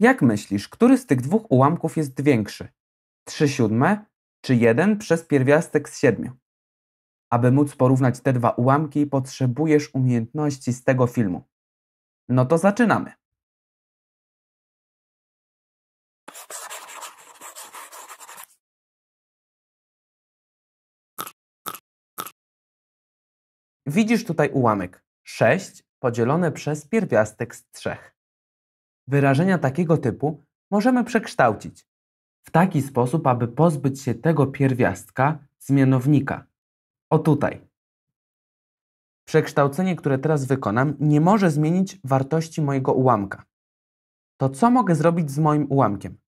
Jak myślisz, który z tych dwóch ułamków jest większy? 3 siódme czy 1 przez pierwiastek z 7? Aby móc porównać te dwa ułamki, potrzebujesz umiejętności z tego filmu. No to zaczynamy. Widzisz tutaj ułamek 6 podzielone przez pierwiastek z 3 wyrażenia takiego typu możemy przekształcić w taki sposób, aby pozbyć się tego pierwiastka z mianownika. O tutaj. Przekształcenie, które teraz wykonam, nie może zmienić wartości mojego ułamka. To co mogę zrobić z moim ułamkiem?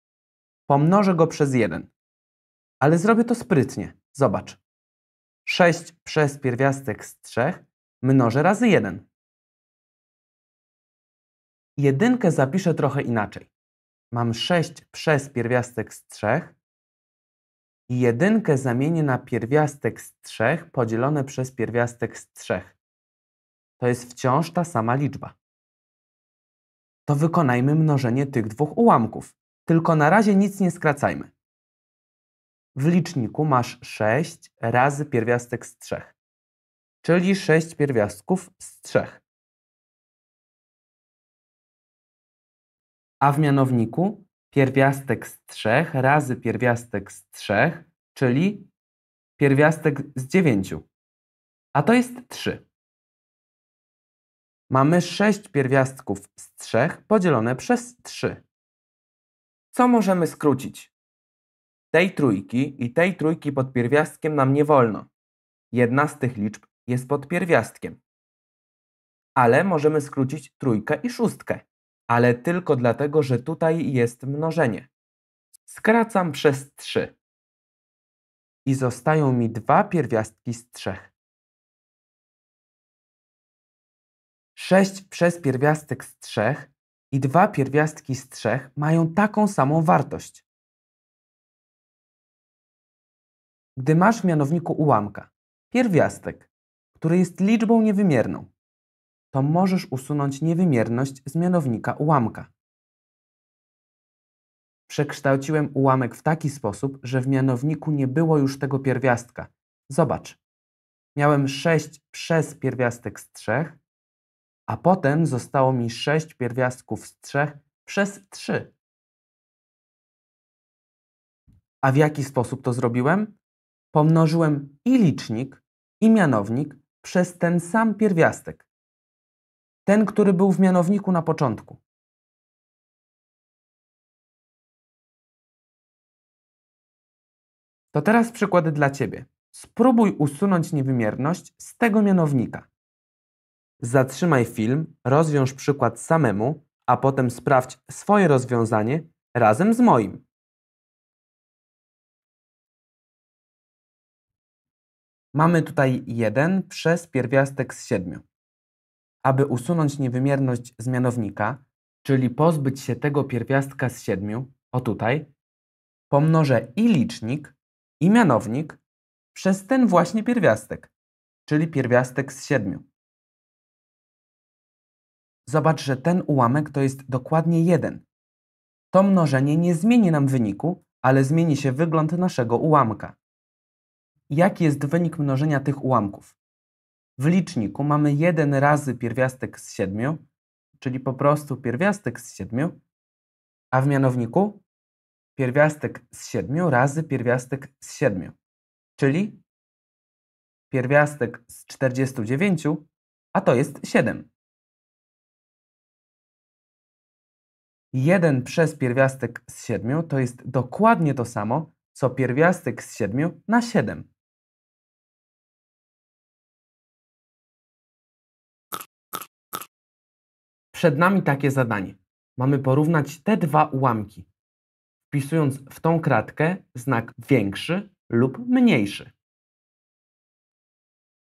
Pomnożę go przez 1. Ale zrobię to sprytnie. Zobacz. 6 przez pierwiastek z 3 mnożę razy 1. Jedynkę zapiszę trochę inaczej. Mam 6 przez pierwiastek z 3 i jedynkę zamienię na pierwiastek z 3 podzielone przez pierwiastek z 3. To jest wciąż ta sama liczba. To wykonajmy mnożenie tych dwóch ułamków. Tylko na razie nic nie skracajmy. W liczniku masz 6 razy pierwiastek z 3, czyli 6 pierwiastków z 3. a w mianowniku pierwiastek z trzech razy pierwiastek z trzech, czyli pierwiastek z dziewięciu. A to jest trzy. Mamy sześć pierwiastków z trzech podzielone przez trzy. Co możemy skrócić? Tej trójki i tej trójki pod pierwiastkiem nam nie wolno. Jedna z tych liczb jest pod pierwiastkiem. Ale możemy skrócić trójkę i szóstkę ale tylko dlatego, że tutaj jest mnożenie. Skracam przez 3 i zostają mi dwa pierwiastki z trzech. 6 przez pierwiastek z 3 i dwa pierwiastki z 3 mają taką samą wartość. Gdy masz w mianowniku ułamka, pierwiastek, który jest liczbą niewymierną, to możesz usunąć niewymierność z mianownika ułamka. Przekształciłem ułamek w taki sposób, że w mianowniku nie było już tego pierwiastka. Zobacz. Miałem 6 przez pierwiastek z 3, a potem zostało mi 6 pierwiastków z 3 przez 3. A w jaki sposób to zrobiłem? Pomnożyłem i licznik, i mianownik przez ten sam pierwiastek ten, który był w mianowniku na początku. To teraz przykłady dla Ciebie. Spróbuj usunąć niewymierność z tego mianownika. Zatrzymaj film, rozwiąż przykład samemu, a potem sprawdź swoje rozwiązanie razem z moim. Mamy tutaj 1 przez pierwiastek z 7 aby usunąć niewymierność z mianownika, czyli pozbyć się tego pierwiastka z siedmiu, o tutaj, pomnożę i licznik, i mianownik przez ten właśnie pierwiastek, czyli pierwiastek z siedmiu. Zobacz, że ten ułamek to jest dokładnie jeden. To mnożenie nie zmieni nam wyniku, ale zmieni się wygląd naszego ułamka. Jaki jest wynik mnożenia tych ułamków? W liczniku mamy 1 razy pierwiastek z 7, czyli po prostu pierwiastek z 7, a w mianowniku pierwiastek z 7 razy pierwiastek z 7, czyli pierwiastek z 49, a to jest 7. 1 przez pierwiastek z 7 to jest dokładnie to samo, co pierwiastek z 7 na 7. Przed nami takie zadanie. Mamy porównać te dwa ułamki, wpisując w tą kratkę znak większy lub mniejszy.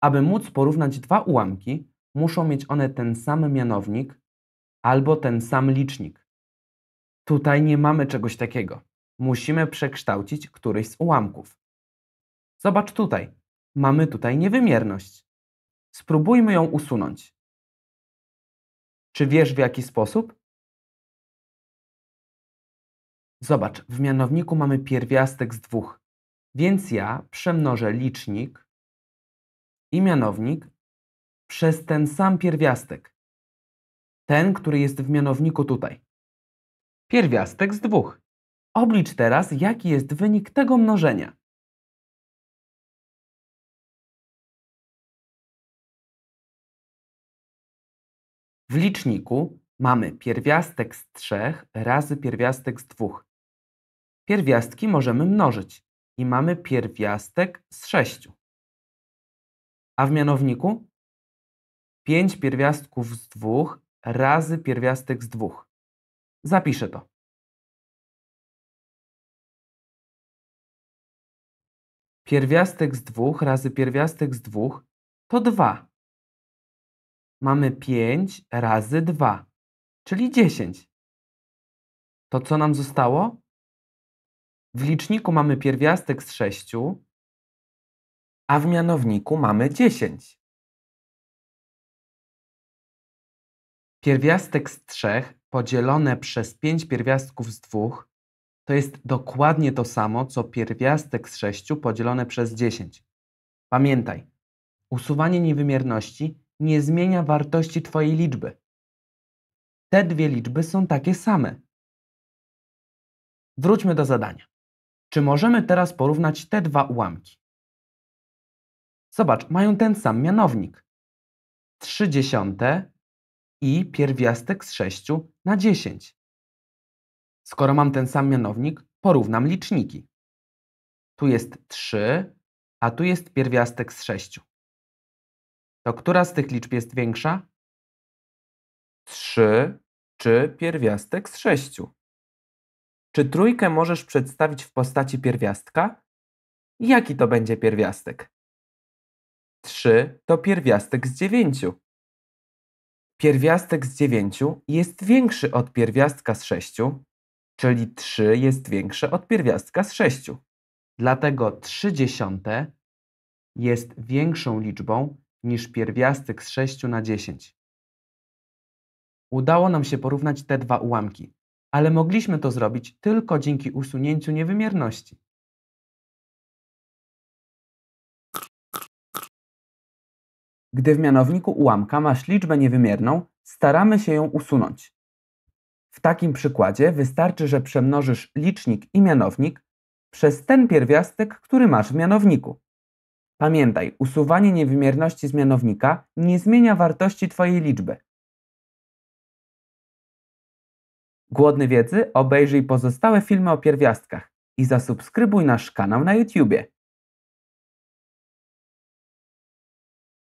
Aby móc porównać dwa ułamki, muszą mieć one ten sam mianownik albo ten sam licznik. Tutaj nie mamy czegoś takiego. Musimy przekształcić któryś z ułamków. Zobacz tutaj. Mamy tutaj niewymierność. Spróbujmy ją usunąć. Czy wiesz w jaki sposób? Zobacz, w mianowniku mamy pierwiastek z dwóch, więc ja przemnożę licznik i mianownik przez ten sam pierwiastek. Ten, który jest w mianowniku tutaj. Pierwiastek z dwóch. Oblicz teraz, jaki jest wynik tego mnożenia. W liczniku mamy pierwiastek z 3 razy pierwiastek z 2. Pierwiastki możemy mnożyć i mamy pierwiastek z 6. A w mianowniku 5 pierwiastków z 2 razy pierwiastek z 2. Zapiszę to. Pierwiastek z 2 razy pierwiastek z 2 to 2 mamy 5 razy 2, czyli 10. To co nam zostało? W liczniku mamy pierwiastek z 6, a w mianowniku mamy 10. Pierwiastek z 3 podzielone przez 5 pierwiastków z 2 to jest dokładnie to samo, co pierwiastek z 6 podzielone przez 10. Pamiętaj, usuwanie niewymierności nie zmienia wartości Twojej liczby. Te dwie liczby są takie same. Wróćmy do zadania. Czy możemy teraz porównać te dwa ułamki? Zobacz, mają ten sam mianownik. 3 i pierwiastek z 6 na 10. Skoro mam ten sam mianownik, porównam liczniki. Tu jest 3, a tu jest pierwiastek z 6 to która z tych liczb jest większa? 3 czy pierwiastek z 6? Czy trójkę możesz przedstawić w postaci pierwiastka? Jaki to będzie pierwiastek? 3 to pierwiastek z 9. Pierwiastek z 9 jest większy od pierwiastka z 6, czyli 3 jest większe od pierwiastka z 6. Dlatego 3 dziesiąte jest większą liczbą niż pierwiastek z 6 na 10. Udało nam się porównać te dwa ułamki, ale mogliśmy to zrobić tylko dzięki usunięciu niewymierności. Gdy w mianowniku ułamka masz liczbę niewymierną, staramy się ją usunąć. W takim przykładzie wystarczy, że przemnożysz licznik i mianownik przez ten pierwiastek, który masz w mianowniku. Pamiętaj, usuwanie niewymierności z mianownika nie zmienia wartości Twojej liczby. Głodny wiedzy obejrzyj pozostałe filmy o pierwiastkach i zasubskrybuj nasz kanał na YouTubie.